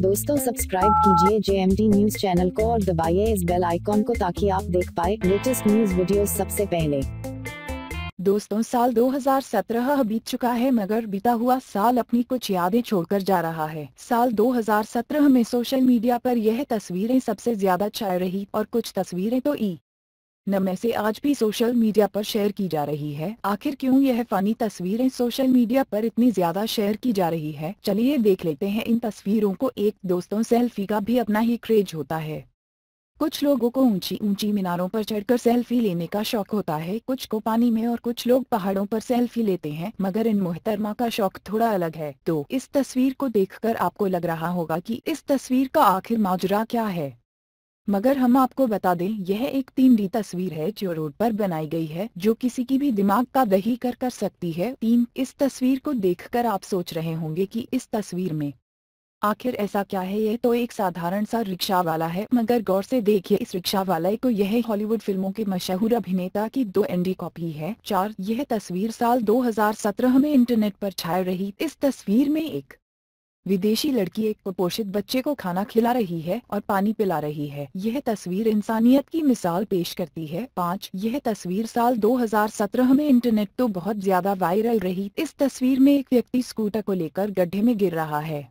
दोस्तों सब्सक्राइब कीजिए जे news channel को और दबाइए इस बेल आइकॉन को ताकि आप देख पाए लेटेस्ट न्यूज वीडियो सबसे पहले दोस्तों साल 2017 बीत चुका है मगर बीता हुआ साल अपनी कुछ यादें छोड़कर जा रहा है साल 2017 में सोशल मीडिया पर यह तस्वीरें सबसे ज्यादा छाई रही और कुछ तस्वीरें तो ई न मैसे आज भी सोशल मीडिया पर शेयर की जा रही है आखिर क्यों यह फनी तस्वीरें सोशल मीडिया पर इतनी ज्यादा शेयर की जा रही है चलिए देख लेते हैं इन तस्वीरों को एक दोस्तों सेल्फी का भी अपना ही क्रेज होता है कुछ लोगों को ऊंची ऊंची मीनारों पर चढ़कर सेल्फी लेने का शौक होता है कुछ को पानी में और कुछ लोग पहाड़ों पर सेल्फी लेते हैं मगर इन मोहतरमा का शौक थोड़ा अलग है तो इस तस्वीर को देखकर आपको लग रहा होगा कि इस तस्वीर का आखिर माजरा क्या है मगर हम आपको बता दें यह एक तीन डी तस्वीर है जो रोड पर बनाई गई है जो किसी की भी दिमाग का दही कर कर सकती है तीन इस तस्वीर को देखकर आप सोच रहे होंगे कि इस तस्वीर में आखिर ऐसा क्या है यह तो एक साधारण सा रिक्शा वाला है मगर गौर से देखिए इस रिक्शा वाले को यह हॉलीवुड फिल्मों के मशहूर अभिनेता की दो एंडी कॉपी है चार यह तस्वीर साल 2017 में इंटरनेट पर छाई रही इस तस्वीर में एक विदेशी लड़की एक कुपोषित बच्चे को खाना खिला रही है और पानी पिला रही है यह तस्वीर इंसानियत की मिसाल पेश करती है पाँच यह तस्वीर साल 2017 में इंटरनेट तो बहुत ज्यादा वायरल रही इस तस्वीर में एक व्यक्ति स्कूटर को लेकर गड्ढे में गिर रहा है